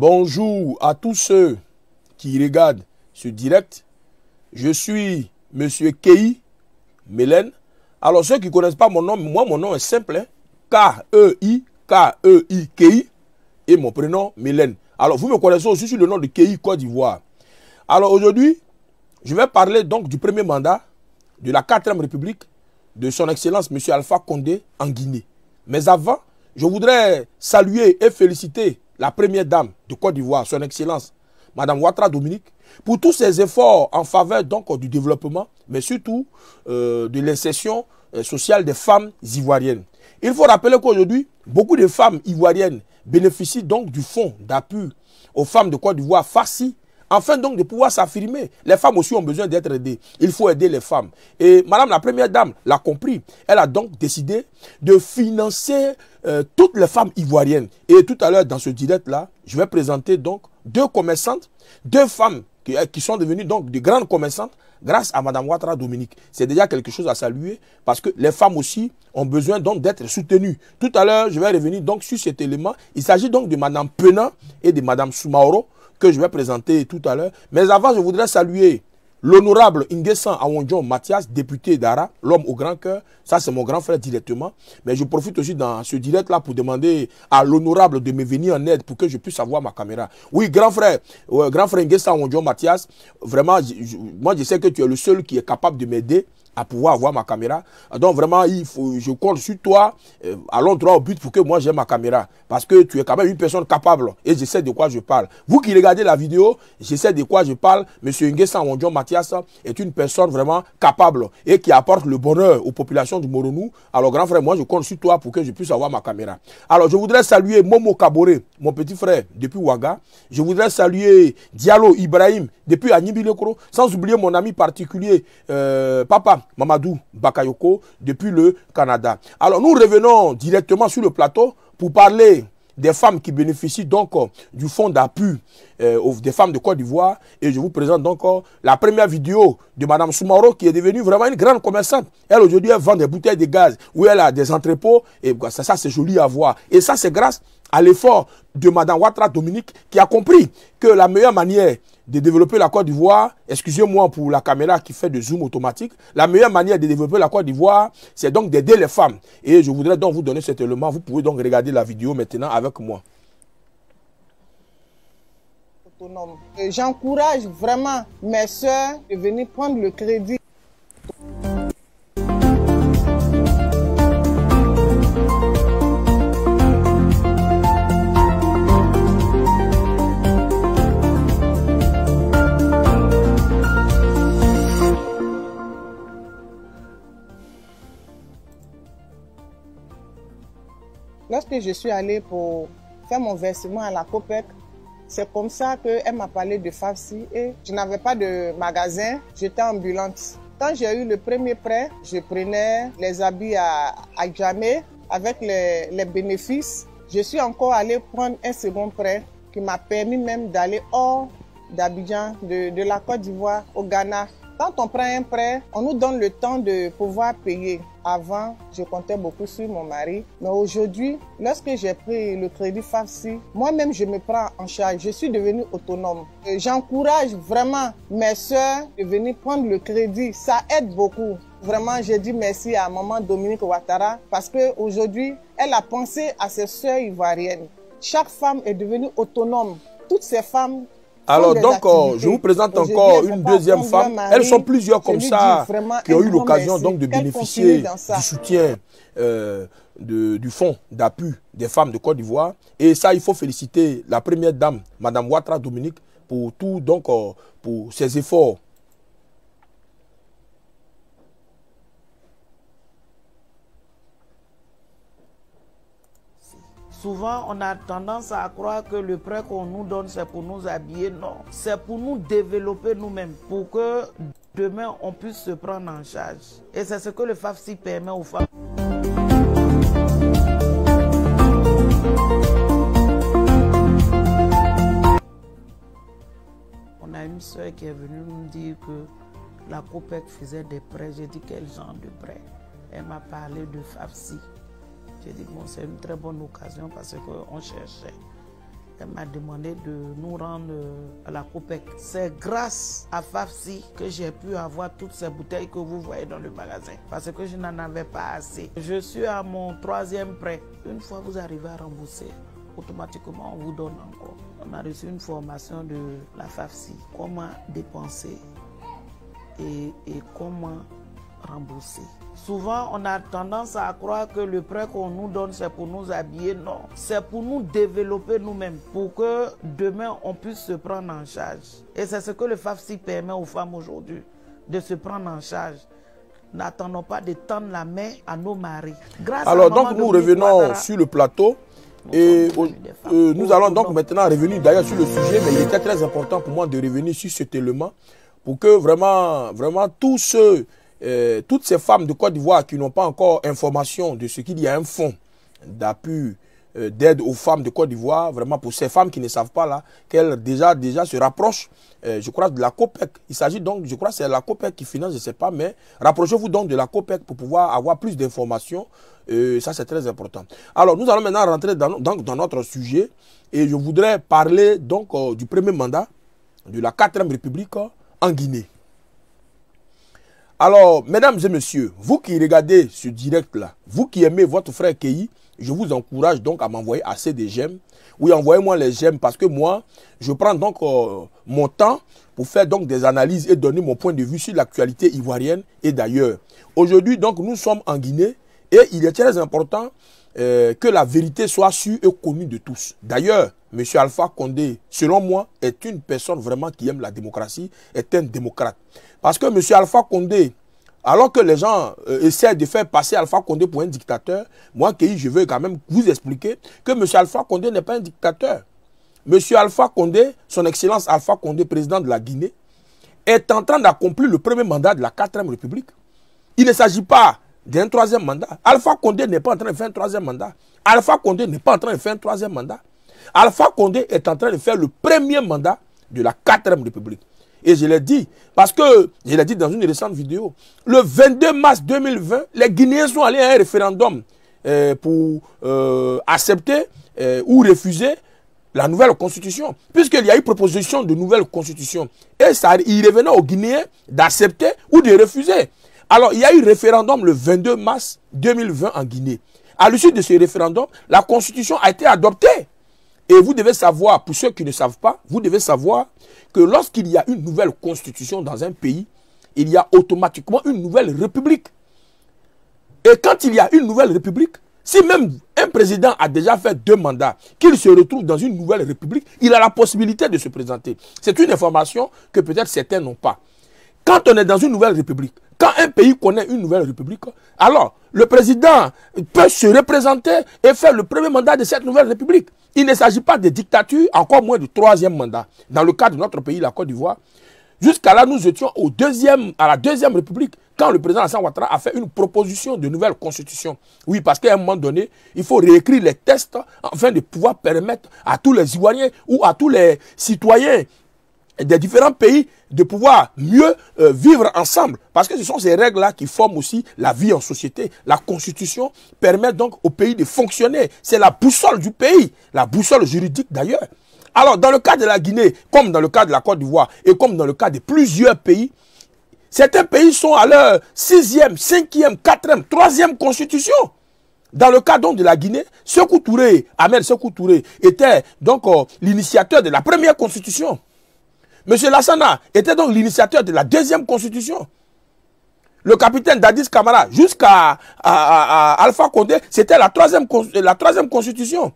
Bonjour à tous ceux qui regardent ce direct. Je suis M. Kei Mélène. Alors ceux qui ne connaissent pas mon nom, moi mon nom est simple. K-E-I-K-E-I hein. Kei. Et mon prénom Mélène. Alors vous me connaissez aussi sur le nom de Kei Côte d'Ivoire. Alors aujourd'hui, je vais parler donc du premier mandat de la 4ème République de son Excellence M. Alpha Condé en Guinée. Mais avant, je voudrais saluer et féliciter la première dame de Côte d'Ivoire, son excellence, Madame Ouattara Dominique, pour tous ses efforts en faveur donc du développement, mais surtout euh, de l'insertion euh, sociale des femmes ivoiriennes. Il faut rappeler qu'aujourd'hui, beaucoup de femmes ivoiriennes bénéficient donc du fonds d'appui aux femmes de Côte d'Ivoire farci afin donc de pouvoir s'affirmer. Les femmes aussi ont besoin d'être aidées. Il faut aider les femmes. Et Madame la Première Dame l'a compris. Elle a donc décidé de financer euh, toutes les femmes ivoiriennes. Et tout à l'heure, dans ce direct-là, je vais présenter donc deux commerçantes, deux femmes euh, qui, sont devenues donc de grandes commerçantes grâce à Madame Ouattara Dominique. C'est déjà quelque chose à saluer parce que les femmes aussi ont besoin donc d'être soutenues. Tout à l'heure, je vais revenir donc sur cet élément. Il s'agit donc de Madame Penin et de Madame Soumaoro que je vais présenter tout à l'heure. Mais avant, je voudrais saluer L'honorable Ingessan Awonjon Mathias, député d'Ara, l'homme au grand cœur, ça c'est mon grand frère directement. Mais je profite aussi dans ce direct-là pour demander à l'honorable de me venir en aide pour que je puisse avoir ma caméra. Oui, grand frère, grand frère Ingessan Awonjon Mathias, vraiment, moi je sais que tu es le seul qui est capable de m'aider à pouvoir avoir ma caméra. Donc vraiment, il faut, je compte sur toi, euh, allons droit au but pour que moi j'ai ma caméra. Parce que tu es quand même une personne capable et je sais de quoi je parle. Vous qui regardez la vidéo, je sais de quoi je parle. Monsieur Nguessa Wondjon Mathias est une personne vraiment capable et qui apporte le bonheur aux populations du Moronou. Alors grand frère, moi je compte sur toi pour que je puisse avoir ma caméra. Alors je voudrais saluer Momo Kabore, mon petit frère depuis Ouaga. Je voudrais saluer Diallo Ibrahim depuis Agnibilekoro. Sans oublier mon ami particulier, euh, Papa Mamadou Bakayoko depuis le Canada. Alors nous revenons directement sur le plateau pour parler des femmes qui bénéficient donc euh, du fonds d'appui euh, des femmes de Côte d'Ivoire. Et je vous présente donc euh, la première vidéo de Madame Soumaro qui est devenue vraiment une grande commerçante. Elle aujourd'hui, elle vend des bouteilles de gaz où elle a des entrepôts. Et bah, ça, c'est joli à voir. Et ça, c'est grâce à l'effort de Madame Ouattara Dominique qui a compris que la meilleure manière de développer la Côte d'Ivoire, excusez-moi pour la caméra qui fait de zoom automatique, la meilleure manière de développer la Côte d'Ivoire, c'est donc d'aider les femmes. Et je voudrais donc vous donner cet élément. Vous pouvez donc regarder la vidéo maintenant avec moi. J'encourage vraiment mes soeurs de venir prendre le crédit. je suis allée pour faire mon versement à la COPEC, c'est comme ça qu'elle m'a parlé de FAFSI et je n'avais pas de magasin, j'étais ambulante. Quand j'ai eu le premier prêt, je prenais les habits à, à avec les, bénéfices. Je suis encore allée prendre un second prêt qui m'a permis même d'aller hors d'Abidjan, de, de la Côte d'Ivoire au Ghana. Quand on prend un prêt, on nous donne le temps de pouvoir payer. Avant, je comptais beaucoup sur mon mari. Mais aujourd'hui, lorsque j'ai pris le crédit FAFSI, moi-même, je me prends en charge. Je suis devenue autonome. J'encourage vraiment mes soeurs de venir prendre le crédit. Ça aide beaucoup. Vraiment, j'ai dit merci à maman Dominique Ouattara parce qu'aujourd'hui, elle a pensé à ses soeurs ivoiriennes. Chaque femme est devenue autonome. Toutes ces femmes alors donc, euh, je vous présente encore une deuxième femme. Elles sont plusieurs comme ça qui ont eu l'occasion donc de bénéficier du soutien euh, du fonds d'appui des femmes de Côte d'Ivoire. Et ça, il faut féliciter la première dame, Madame Ouattara Dominique, pour tout donc euh, pour ses efforts Souvent, on a tendance à croire que le prêt qu'on nous donne, c'est pour nous habiller. Non, c'est pour nous développer nous-mêmes, pour que demain, on puisse se prendre en charge. Et c'est ce que le FAFSI permet aux femmes. On a une soeur qui est venue nous dire que la COPEC faisait des prêts. J'ai dit quel genre de prêt Elle m'a parlé de FAFSI. J'ai dit, bon, c'est une très bonne occasion parce qu'on cherchait. Elle m'a demandé de nous rendre euh, à la COPEC. C'est grâce à Fafsi que j'ai pu avoir toutes ces bouteilles que vous voyez dans le magasin parce que je n'en avais pas assez. Je suis à mon troisième prêt. Une fois vous arrivez à rembourser, automatiquement on vous donne encore. On a reçu une formation de la FAFSI, comment dépenser et, et comment rembourser. Souvent, on a tendance à croire que le prêt qu'on nous donne, c'est pour nous habiller. Non, c'est pour nous développer nous-mêmes, pour que demain, on puisse se prendre en charge. Et c'est ce que le FAFSI permet aux femmes aujourd'hui, de se prendre en charge. N'attendons pas de tendre la main à nos maris. Alors, donc, nous revenons sur le plateau. et euh, nous allons donc maintenant revenir d'ailleurs sur le sujet, mais il était très important pour moi de revenir sur cet élément pour que vraiment, vraiment tous ceux euh, toutes ces femmes de Côte d'Ivoire qui n'ont pas encore information de ce qu'il y a un fonds d'appui euh, d'aide aux femmes de Côte d'Ivoire, vraiment pour ces femmes qui ne savent pas là, qu'elles déjà, déjà se rapprochent, euh, je crois, de la COPEC. Il s'agit donc, je crois, c'est la COPEC qui finance, je ne sais pas, mais rapprochez-vous donc de la COPEC pour pouvoir avoir plus d'informations. ça, c'est très important. Alors, nous allons maintenant rentrer dans, dans notre sujet et je voudrais parler donc du premier mandat de la 4ème République en Guinée. Alors, mesdames et messieurs, vous qui regardez ce direct-là, vous qui aimez votre frère Kei, je vous encourage donc à m'envoyer assez de j'aime. Oui, envoyez-moi les j'aime parce que moi, je prends donc euh, mon temps pour faire donc des analyses et donner mon point de vue sur l'actualité ivoirienne et d'ailleurs. Aujourd'hui, donc, nous sommes en Guinée et il est très important euh, que la vérité soit sûre et connue de tous. D'ailleurs, M. Alpha Condé, selon moi, est une personne vraiment qui aime la démocratie, est un démocrate. Parce que M. Alpha Condé, alors que les gens euh, essaient de faire passer Alpha Condé pour un dictateur, moi, qui je veux quand même vous expliquer que M. Alpha Condé n'est pas un dictateur. M. Alpha Condé, son Excellence Alpha Condé, président de la Guinée, est en train d'accomplir le premier mandat de la 4ème République. Il ne s'agit pas d'un troisième mandat. Alpha Condé n'est pas en train de faire un troisième mandat. Alpha Condé n'est pas en train de faire un troisième mandat. Alpha Condé est en train de faire le premier mandat de la 4ème République. Et je l'ai dit, parce que, je l'ai dit dans une récente vidéo, le 22 mars 2020, les Guinéens sont allés à un référendum euh, pour euh, accepter euh, ou refuser la nouvelle constitution, puisqu'il y a eu proposition de nouvelle constitution. Et ça, il revenait aux Guinéens d'accepter ou de refuser. Alors, il y a eu référendum le 22 mars 2020 en Guinée. À l'issue de ce référendum, la constitution a été adoptée. Et vous devez savoir, pour ceux qui ne savent pas, vous devez savoir que lorsqu'il y a une nouvelle constitution dans un pays, il y a automatiquement une nouvelle république. Et quand il y a une nouvelle république, si même un président a déjà fait deux mandats, qu'il se retrouve dans une nouvelle république, il a la possibilité de se présenter. C'est une information que peut-être certains n'ont pas. Quand on est dans une nouvelle république, quand un pays connaît une nouvelle république, alors le président peut se représenter et faire le premier mandat de cette nouvelle république. Il ne s'agit pas de dictature, encore moins du troisième mandat. Dans le cas de notre pays, la Côte d'Ivoire, jusqu'à là, nous étions au deuxième, à la deuxième République quand le président Hassan Ouattara a fait une proposition de nouvelle constitution. Oui, parce qu'à un moment donné, il faut réécrire les tests afin de pouvoir permettre à tous les Ivoiriens ou à tous les citoyens des différents pays de pouvoir mieux euh, vivre ensemble. Parce que ce sont ces règles-là qui forment aussi la vie en société. La Constitution permet donc au pays de fonctionner. C'est la boussole du pays, la boussole juridique d'ailleurs. Alors, dans le cas de la Guinée, comme dans le cas de la Côte d'Ivoire et comme dans le cas de plusieurs pays, certains pays sont à leur sixième, cinquième, quatrième, troisième constitution. Dans le cas donc de la Guinée, Sekou Touré, Ahmed Sekou Touré, était donc euh, l'initiateur de la première constitution. M. Lassana était donc l'initiateur de la deuxième constitution. Le capitaine Dadis Kamara jusqu'à Alpha Condé, c'était la troisième, la troisième constitution.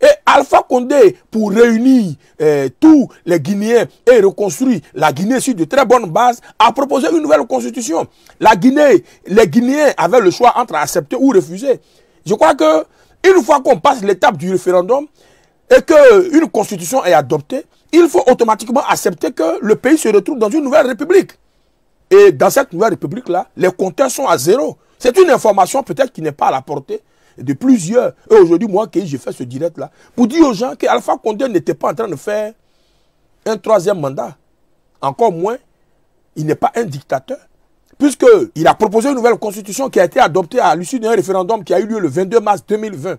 Et Alpha Condé, pour réunir euh, tous les Guinéens et reconstruire la Guinée sur de très bonnes bases, a proposé une nouvelle constitution. La Guinée, les Guinéens avaient le choix entre accepter ou refuser. Je crois que une fois qu'on passe l'étape du référendum, et qu'une constitution est adoptée, il faut automatiquement accepter que le pays se retrouve dans une nouvelle république. Et dans cette nouvelle république-là, les compteurs sont à zéro. C'est une information peut-être qui n'est pas à la portée de plusieurs. Et aujourd'hui, moi, qui j'ai fait ce direct-là, pour dire aux gens qu'Alpha Condé n'était pas en train de faire un troisième mandat. Encore moins, il n'est pas un dictateur. Puisqu'il a proposé une nouvelle constitution qui a été adoptée à l'issue d'un référendum qui a eu lieu le 22 mars 2020.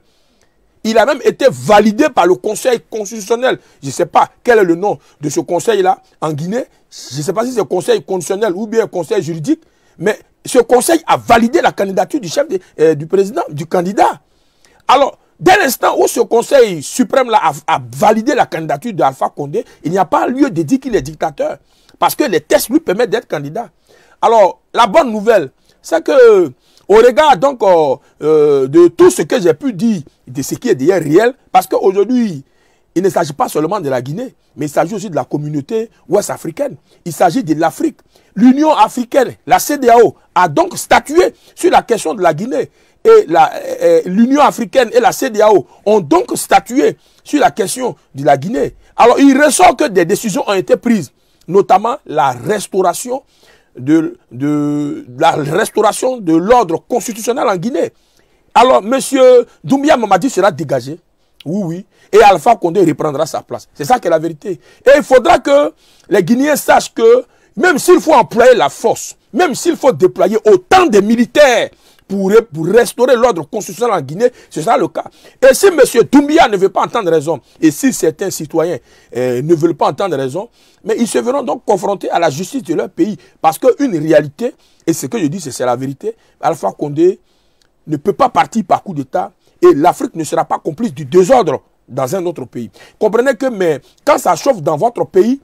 Il a même été validé par le Conseil constitutionnel. Je ne sais pas quel est le nom de ce conseil-là en Guinée. Je ne sais pas si c'est Conseil constitutionnel ou bien Conseil juridique. Mais ce Conseil a validé la candidature du chef euh, du président, du candidat. Alors, dès l'instant où ce Conseil suprême là a, a validé la candidature d'Alpha Condé, il n'y a pas lieu de dire qu'il est dictateur. Parce que les tests lui permettent d'être candidat. Alors, la bonne nouvelle, c'est que au regard donc euh, euh, de tout ce que j'ai pu dire, de ce qui est d'ailleurs réel, parce qu'aujourd'hui, il ne s'agit pas seulement de la Guinée, mais il s'agit aussi de la communauté ouest-africaine. Il s'agit de l'Afrique. L'Union africaine, la CDAO, a donc statué sur la question de la Guinée. Et euh, l'Union africaine et la CDAO ont donc statué sur la question de la Guinée. Alors il ressort que des décisions ont été prises, notamment la restauration de, la restauration de l'ordre constitutionnel en Guinée. Alors, M. Doumbia Mamadi sera dégagé. Oui, oui. Et Alpha Condé reprendra sa place. C'est ça qui est la vérité. Et il faudra que les Guinéens sachent que même s'il faut employer la force, même s'il faut déployer autant de militaires pour, pour restaurer l'ordre constitutionnel en Guinée, ce sera le cas. Et si M. Doumbia ne veut pas entendre raison, et si certains citoyens euh, ne veulent pas entendre raison, mais ils se verront donc confrontés à la justice de leur pays. Parce qu'une réalité, et ce que je dis, c'est la vérité, Alpha Condé ne peut pas partir par coup d'État et l'Afrique ne sera pas complice du désordre dans un autre pays. Comprenez que mais quand ça chauffe dans votre pays,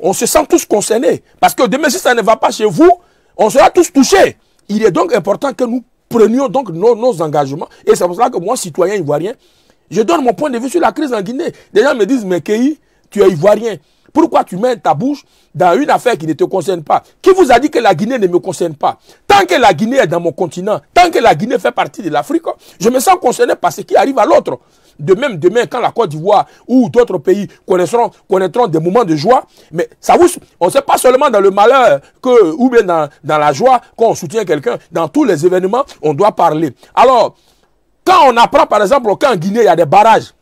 on se sent tous concernés. Parce que demain, si ça ne va pas chez vous, on sera tous touchés. Il est donc important que nous prenions donc nos, engagements. Et c'est pour cela que moi, citoyen ivoirien, je donne mon point de vue sur la crise en Guinée. Des gens me disent, mais Kéhi, tu es ivoirien. Pourquoi tu mets ta bouche dans une affaire qui ne te concerne pas Qui vous a dit que la Guinée ne me concerne pas Tant que la Guinée est dans mon continent, tant que la Guinée fait partie de l'Afrique, je me sens concerné par ce qui arrive à l'autre. De même, demain, quand la Côte d'Ivoire ou d'autres pays connaîtront, connaîtront des moments de joie, mais ça vous, on ne sait pas seulement dans le malheur que, ou bien dans, la joie qu'on soutient quelqu'un. Dans tous les événements, on doit parler. Alors, quand on apprend, par exemple, qu'en Guinée, il y a des barrages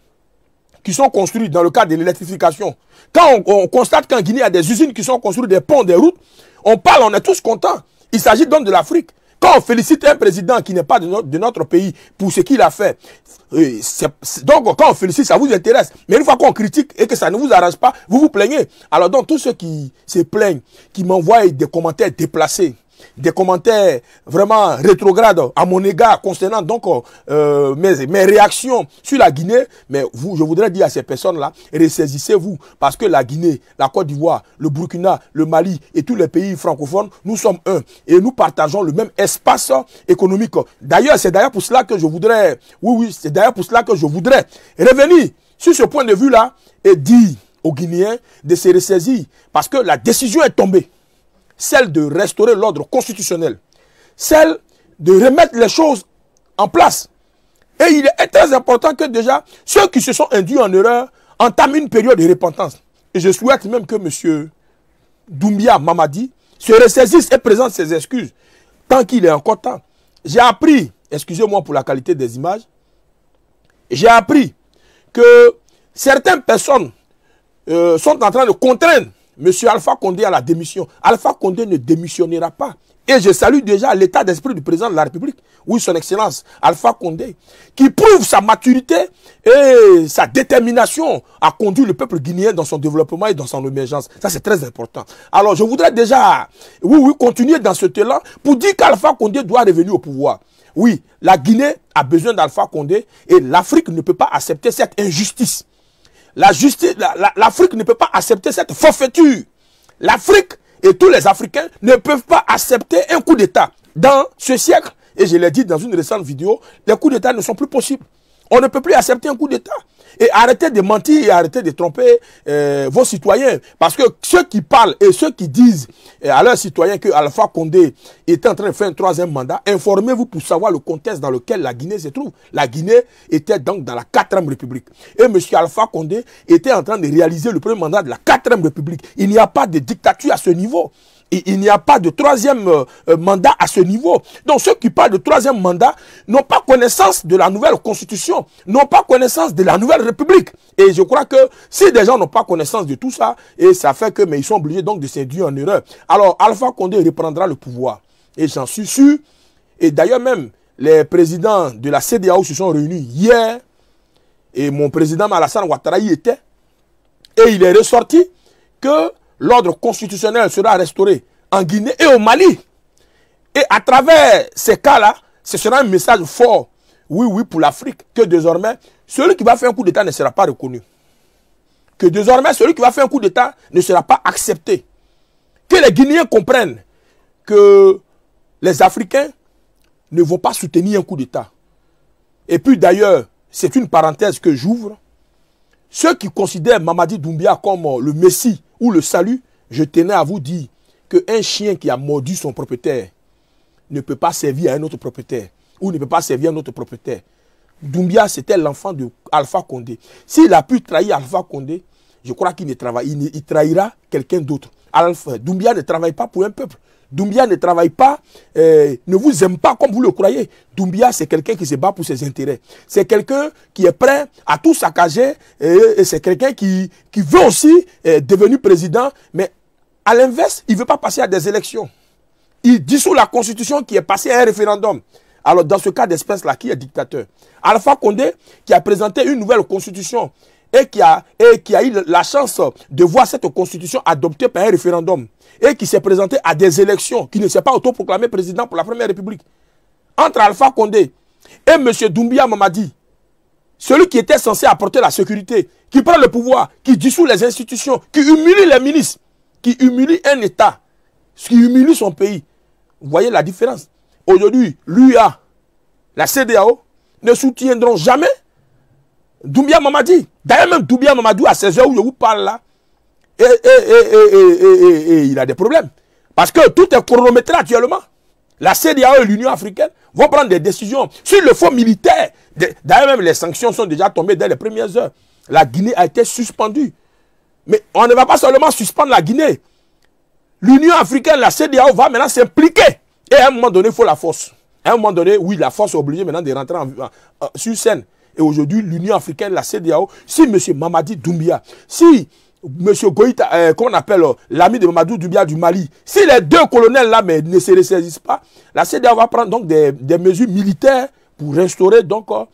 qui sont construits dans le cadre de l'électrification, quand on constate qu'en Guinée, il y a des usines qui sont construites, des ponts, des routes, on parle, on est tous contents. Il s'agit donc de l'Afrique. Quand on félicite un président qui n'est pas de notre, pays pour ce qu'il a fait, euh, donc quand on félicite, ça vous intéresse. Mais une fois qu'on critique et que ça ne vous arrange pas, vous vous plaignez. Alors donc tous ceux qui se plaignent, qui m'envoient des commentaires déplacés, des commentaires vraiment rétrogrades à mon égard concernant donc euh, mes, réactions sur la Guinée. Mais vous, je voudrais dire à ces personnes-là, ressaisissez-vous parce que la Guinée, la Côte d'Ivoire, le Burkina, le Mali et tous les pays francophones, nous sommes un et nous partageons le même espace économique. D'ailleurs, c'est d'ailleurs pour cela que je voudrais, oui, oui, c'est d'ailleurs pour cela que je voudrais revenir sur ce point de vue-là et dire aux Guinéens de se ressaisir parce que la décision est tombée celle de restaurer l'ordre constitutionnel, celle de remettre les choses en place. Et il est très important que déjà ceux qui se sont induits en erreur entament une période de repentance. Et je souhaite même que M. Doumbia Mamadi se ressaisisse et présente ses excuses tant qu'il est encore temps. J'ai appris, excusez-moi pour la qualité des images, j'ai appris que certaines personnes euh, sont en train de contraindre Monsieur Alpha Condé a la démission. Alpha Condé ne démissionnera pas. Et je salue déjà l'état d'esprit du président de la République, oui, son excellence, Alpha Condé, qui prouve sa maturité et sa détermination à conduire le peuple guinéen dans son développement et dans son émergence. Ça, c'est très important. Alors, je voudrais déjà, oui, continuer dans ce thème-là pour dire qu'Alpha Condé doit revenir au pouvoir. Oui, la Guinée a besoin d'Alpha Condé et l'Afrique ne peut pas accepter cette injustice. La justice, l'Afrique ne peut pas accepter cette forfaiture. L'Afrique et tous les Africains ne peuvent pas accepter un coup d'État. Dans ce siècle, et je l'ai dit dans une récente vidéo, les coups d'État ne sont plus possibles. On ne peut plus accepter un coup d'État. Et arrêtez de mentir et arrêtez de tromper euh, vos citoyens. Parce que ceux qui parlent et ceux qui disent euh, à leurs citoyens que Alpha Condé est en train de faire un troisième mandat, informez-vous pour savoir le contexte dans lequel la Guinée se trouve. La Guinée était donc dans la 4 République. Et M. Alpha Condé était en train de réaliser le premier mandat de la 4 République. Il n'y a pas de dictature à ce niveau il n'y a pas de troisième euh, euh, mandat à ce niveau. Donc ceux qui parlent de troisième mandat n'ont pas connaissance de la nouvelle constitution, n'ont pas connaissance de la nouvelle république. Et je crois que si des gens n'ont pas connaissance de tout ça, et ça fait que mais ils sont obligés donc de s'induire en erreur. Alors Alpha Condé reprendra le pouvoir. Et j'en suis sûr. Et d'ailleurs même, les présidents de la CDAO se sont réunis hier. Et mon président Malassane Ouattara y était. Et il est ressorti que l'ordre constitutionnel sera restauré en Guinée et au Mali. Et à travers ces cas-là, ce sera un message fort, oui, oui, pour l'Afrique, que désormais, celui qui va faire un coup d'État ne sera pas reconnu. Que désormais, celui qui va faire un coup d'État ne sera pas accepté. Que les Guinéens comprennent que les Africains ne vont pas soutenir un coup d'État. Et puis d'ailleurs, c'est une parenthèse que j'ouvre. Ceux qui considèrent Mamadi Doumbia comme le Messie ou le salut, je tenais à vous dire qu'un chien qui a mordu son propriétaire ne peut pas servir à un autre propriétaire ou ne peut pas servir à un autre propriétaire. Doumbia, c'était l'enfant de Alpha Condé. S'il a pu trahir Alpha Condé, je crois qu'il il trahira quelqu'un d'autre. Alpha, Doumbia ne travaille pas pour un peuple. Doumbia ne travaille pas, euh, ne vous aime pas comme vous le croyez. Doumbia, c'est quelqu'un qui se bat pour ses intérêts. C'est quelqu'un qui est prêt à tout saccager euh, et, c'est quelqu'un qui, qui veut aussi euh, devenir président. Mais à l'inverse, il ne veut pas passer à des élections. Il dissout la constitution qui est passée à un référendum. Alors dans ce cas d'espèce-là, qui est dictateur Alpha Condé, qui a présenté une nouvelle constitution et qui a, et qui a eu la chance de voir cette constitution adoptée par un référendum et qui s'est présenté à des élections, qui ne s'est pas autoproclamé président pour la Première République, entre Alpha Condé et M. Doumbia Mamadi, celui qui était censé apporter la sécurité, qui prend le pouvoir, qui dissout les institutions, qui humilie les ministres, qui humilie un État, qui humilie son pays. Vous voyez la différence. Aujourd'hui, l'UA, la CDAO ne soutiendront jamais Doumbia Mamadi. D'ailleurs, même Doumbia Mamadou, à 16h où je vous parle là, il a des problèmes. Parce que tout est chronométré actuellement. La CDAO et l'Union africaine vont prendre des décisions sur le fond militaire. D'ailleurs, même les sanctions sont déjà tombées dès les premières heures. La Guinée a été suspendue. Mais on ne va pas seulement suspendre la Guinée. L'Union africaine, la CDAO va maintenant s'impliquer. Et à un moment donné, il faut la force. À un moment donné, oui, la force est obligée maintenant de rentrer sur scène. Et aujourd'hui, l'Union africaine, la CDAO, si M. Mamadi Doumbia, si M. Goïta, euh, qu'on appelle euh, l'ami de Mamadou Doumbia du Mali, si les deux colonels-là ne se ressaisissent pas, la CDAO va prendre donc des, mesures militaires pour restaurer donc euh,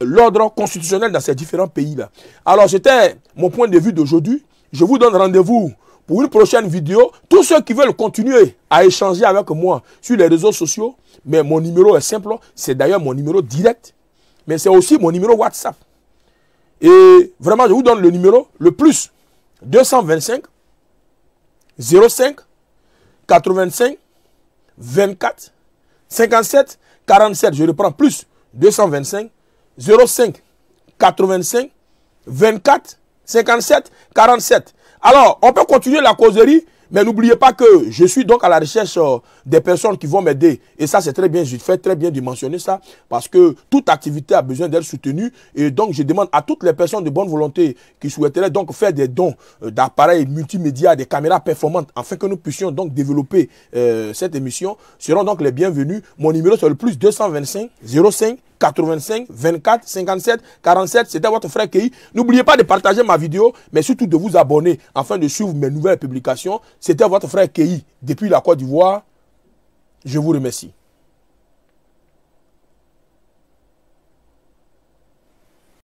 l'ordre constitutionnel dans ces différents pays-là. Alors, c'était mon point de vue d'aujourd'hui. Je vous donne rendez-vous pour une prochaine vidéo. Tous ceux qui veulent continuer à échanger avec moi sur les réseaux sociaux, mais mon numéro est simple. C'est d'ailleurs mon numéro direct mais c'est aussi mon numéro WhatsApp. Et vraiment, je vous donne le numéro, le plus 225 05 85 24 57 47. Je reprends plus 225 05 85 24 57 47. Alors, on peut continuer la causerie mais n'oubliez pas que je suis donc à la recherche euh, des personnes qui vont m'aider. Et ça, c'est très bien. Je fais très bien de mentionner ça parce que toute activité a besoin d'être soutenue. Et donc, je demande à toutes les personnes de bonne volonté qui souhaiteraient donc faire des dons euh, d'appareils multimédia, des caméras performantes, afin que nous puissions donc développer euh, cette émission, seront donc les bienvenus. Mon numéro, c'est le plus 225 05 85 24 57 47. C'était votre frère Kei. N'oubliez pas de partager ma vidéo, mais surtout de vous abonner afin de suivre mes nouvelles publications. C'était votre frère Kei depuis la Côte d'Ivoire. Je vous remercie.